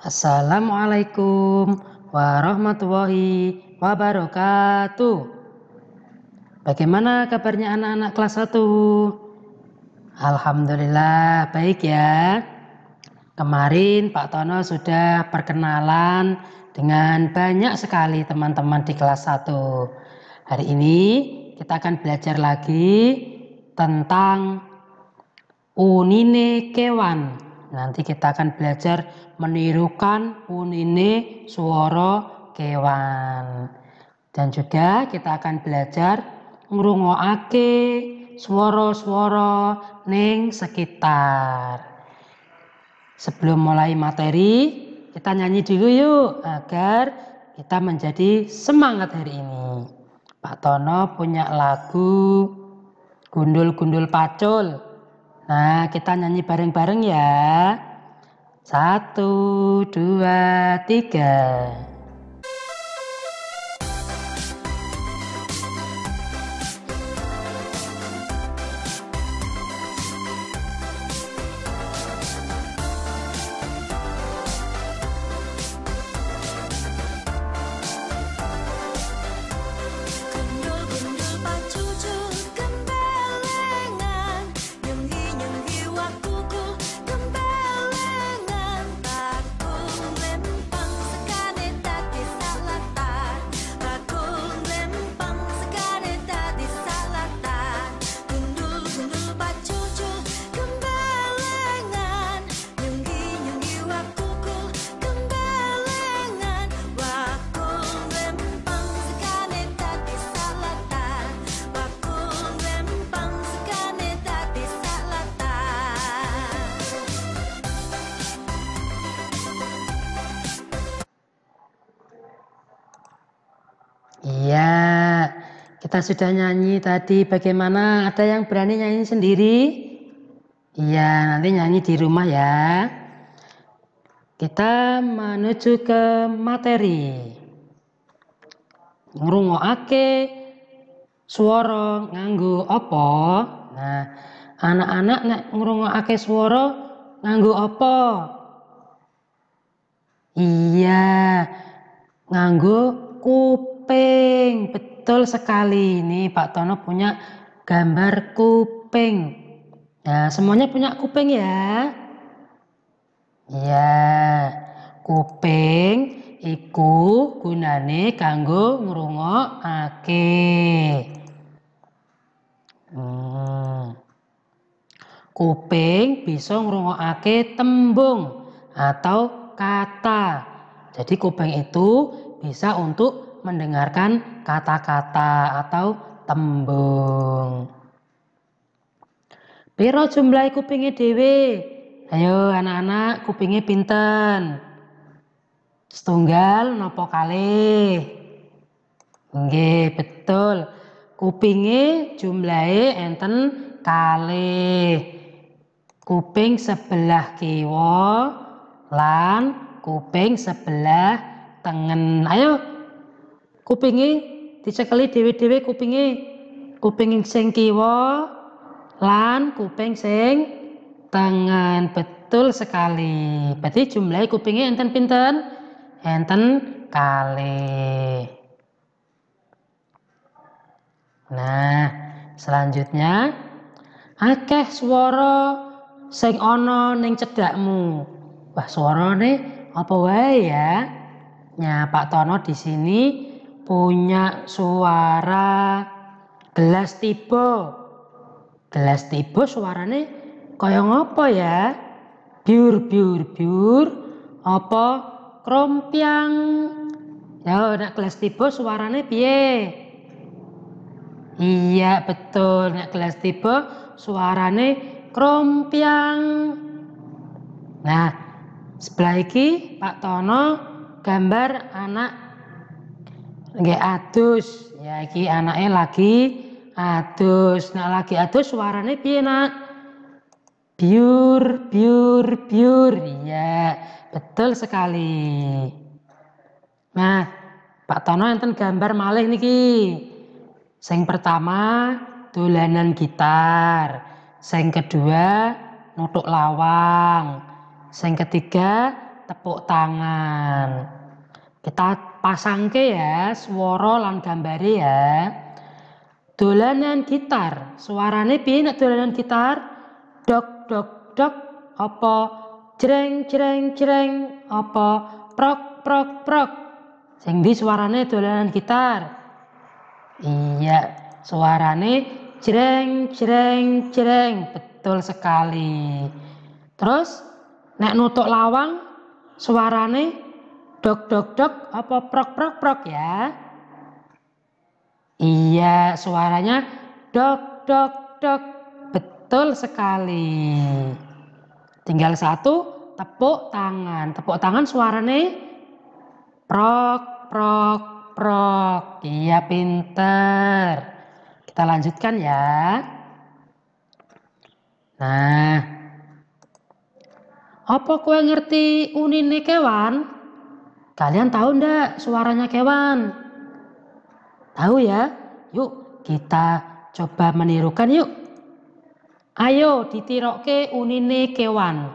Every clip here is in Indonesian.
Assalamualaikum warahmatullahi wabarakatuh. Bagaimana kabarnya anak-anak kelas 1? Alhamdulillah baik ya. Kemarin Pak Tono sudah perkenalan dengan banyak sekali teman-teman di kelas 1. Hari ini kita akan belajar lagi tentang unine kewan Nanti kita akan belajar menirukan pun ini suara kewan. Dan juga kita akan belajar ngrungokake suara-suara ning sekitar. Sebelum mulai materi, kita nyanyi dulu yuk agar kita menjadi semangat hari ini. Pak Tono punya lagu Gundul-gundul pacul. Nah, kita nyanyi bareng-bareng ya. Satu, dua, tiga. Iya, kita sudah nyanyi tadi. Bagaimana? Ada yang berani nyanyi sendiri? Iya, nanti nyanyi di rumah ya. Kita menuju ke materi. Ngrungokake suara nganggo apa? Nah, anak-anak nek ngrungokake suara nganggo apa? Iya, nganggo kup kuping. Betul sekali ini Pak Tono punya gambar kuping. Nah, semuanya punya kuping ya. Ya, Kuping iku gunane kanggo ngrungokake. Hmm. Kuping bisa ngrungokake tembung atau kata. Jadi kuping itu bisa untuk mendengarkan kata-kata atau tembung. Piro jumlah kupingnya dewi. Ayo anak-anak, kupingnya pinten? Setunggal nopo kali? Nge, betul. Kupingnya jumlahnya enten kali. Kuping sebelah kiwa lan kuping sebelah tengen. Ayo kupingi dicekeli dewi dewi kupingi kuping sing kiwa lan kuping sing tangan betul sekali berarti jumlah kupingi enten pinten enten kali nah selanjutnya akeh suara sing ono ning cedakmu wah nih apa wae ya nyapa Tono di sini punya suara gelas tiba. Gelas tiba suarane kaya ngopo ya? Biur biur biur apa krompiang Ya nak gelas tiba suarane piye? Iya betul nek gelas tiba suarane krompiang Nah, sebelah iki Pak Tono gambar anak Nggih adus. Ya iki anake lagi adus. Nek lagi adus suarane piye, Nak? Biur, biur, biur. Ya, betul sekali. Nah, Pak Tono enten gambar malih niki. Sing pertama dolanan gitar. Sing kedua nutuk lawang. Sing ketiga tepuk tangan. Kita pasang ke ya suara lan gambare ya. Dolanan gitar, suarane piye dolanan gitar? Dok dok dok apa jreng jreng jreng apa prok prok prok. Sing di suarane dolanan gitar. Iya, suarane jreng jreng jreng. Betul sekali. Terus nek nutuk lawang suarane Dok, dok, dok, apa prok, prok, prok ya? Iya, suaranya dok, dok, dok. Betul sekali. Tinggal satu, tepuk tangan. Tepuk tangan suaranya prok, prok, prok. Iya, pinter. Kita lanjutkan ya. Nah, apa kue ngerti unine kewan? Kalian tahu ndak suaranya kewan? Tahu ya? Yuk kita coba menirukan yuk. Ayo ditiru ke unine kewan.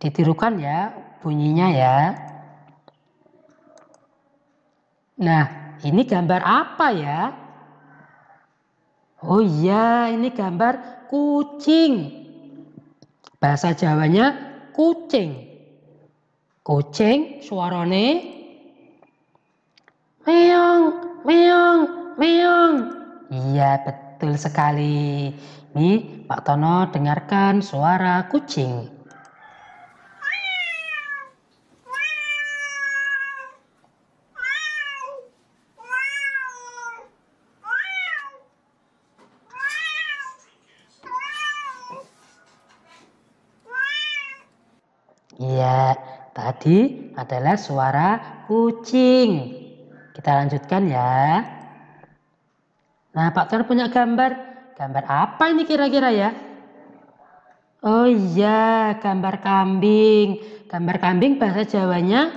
Ditirukan ya bunyinya ya. Nah, ini gambar apa ya? Oh iya, ini gambar kucing. Bahasa Jawanya kucing. Kucing suarane Meong, meong, meong. Iya, betul sekali. Nih, Pak Tono dengarkan suara kucing. Iya, tadi adalah suara kucing. Kita lanjutkan ya. Nah, Pak Tor punya gambar. Gambar apa ini kira-kira ya? Oh iya, gambar kambing. Gambar kambing bahasa Jawanya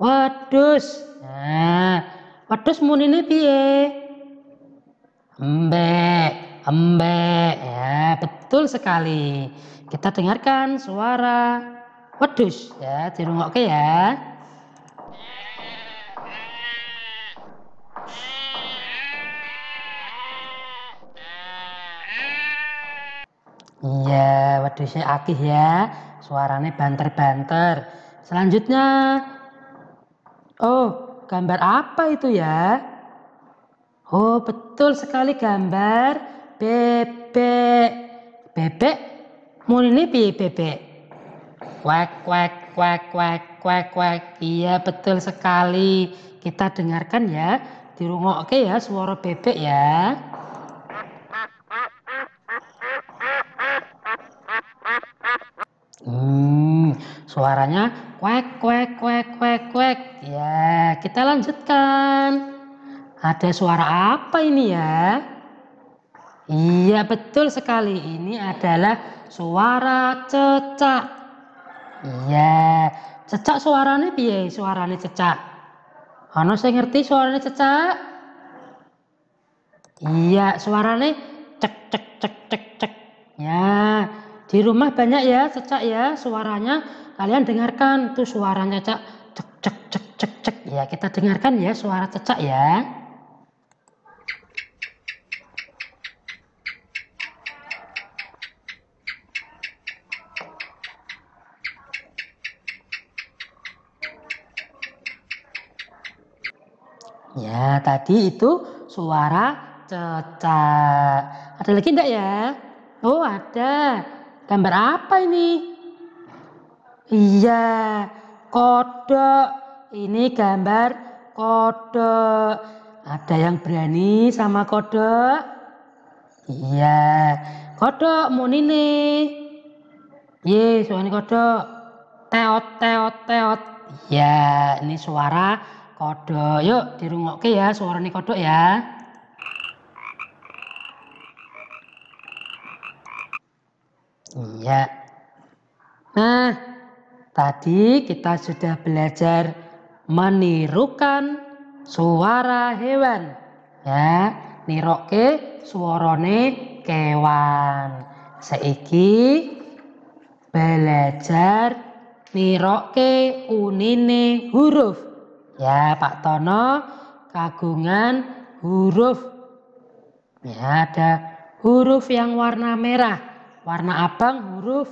wedus. Nah, wedus munine piye? Embek, embek. Ya, betul sekali. Kita dengarkan suara wedus ya, dirungokke ya. Iya, waduh saya akih ya. Suaranya banter-banter. Selanjutnya. Oh, gambar apa itu ya? Oh, betul sekali gambar bebek. Bebek? Mulai pi bebek. Kwek, kwek, kwek, kwek, kwek, kwek. Iya, betul sekali. Kita dengarkan ya. Dirungok oke ya suara bebek ya. Hmm, suaranya kwek kwek kwek kwek kwek. Ya, kita lanjutkan. Ada suara apa ini ya? Iya, betul sekali. Ini adalah suara cecak. Iya, cecak suaranya piye? Suaranya cecak. Ono saya ngerti suaranya cecak? Iya, suaranya cek cek cek cek cek. Ya, di rumah banyak ya, cecak ya, suaranya. Kalian dengarkan tuh suaranya cak, cek cek cek cek cek. Ya kita dengarkan ya suara cecak ya. Ya, tadi itu suara cecak. Ada lagi enggak ya? Oh, ada. Gambar apa ini? Iya, kodok. Ini gambar kodok. Ada yang berani sama kodok? Iya, kodok mau ini. Ye, iya, suara kodok. Teot, teot, teot. Iya, ini suara kodok. Yuk, dirungok ya suara kodok ya. Iya. Nah, tadi kita sudah belajar menirukan suara hewan. Ya, niroke suorone kewan. Seiki belajar niroke unine huruf. Ya, Pak Tono kagungan huruf. Ya, ada huruf yang warna merah warna abang huruf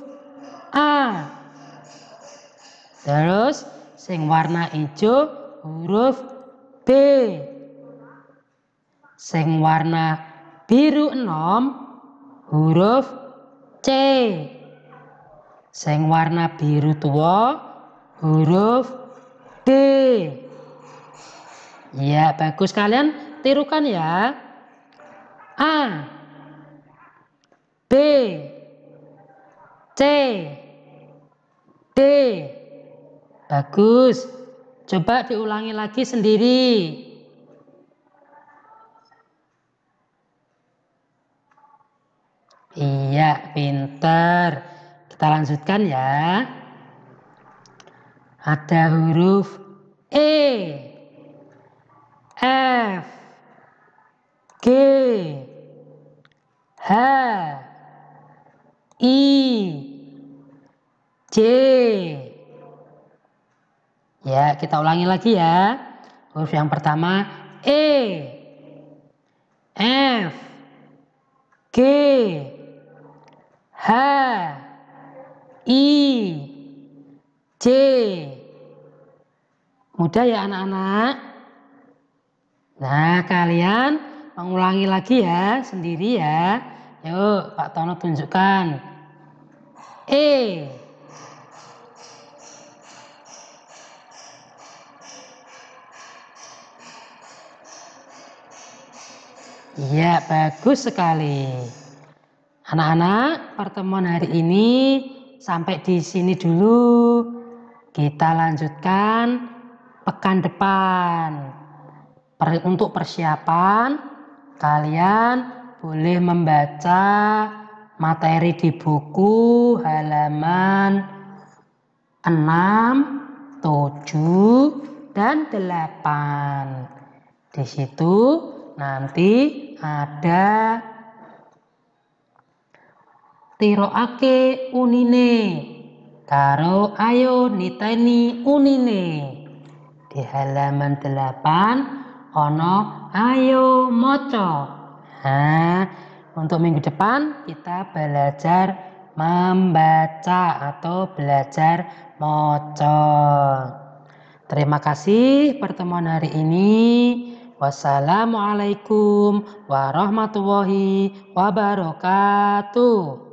A. Terus sing warna hijau huruf B. Sing warna biru enom huruf C. Sing warna biru tua huruf D. Ya, bagus kalian tirukan ya. A B C. D. Bagus. Coba diulangi lagi sendiri. Iya, pinter. Kita lanjutkan ya. Ada huruf E, F, G, H, I J Ya, kita ulangi lagi ya. Huruf yang pertama E F G H I J Mudah ya anak-anak? Nah, kalian mengulangi lagi ya sendiri ya. Yuk, Pak Tono tunjukkan. E. Iya, bagus sekali. Anak-anak, pertemuan hari ini sampai di sini dulu. Kita lanjutkan pekan depan. untuk persiapan, kalian boleh membaca materi di buku halaman 6, 7, dan 8. Di situ nanti ada tiroake unine karo ayo niteni unine di halaman 8 ono ayo moco Nah, untuk minggu depan kita belajar membaca atau belajar moco. Terima kasih pertemuan hari ini. Wassalamualaikum warahmatullahi wabarakatuh.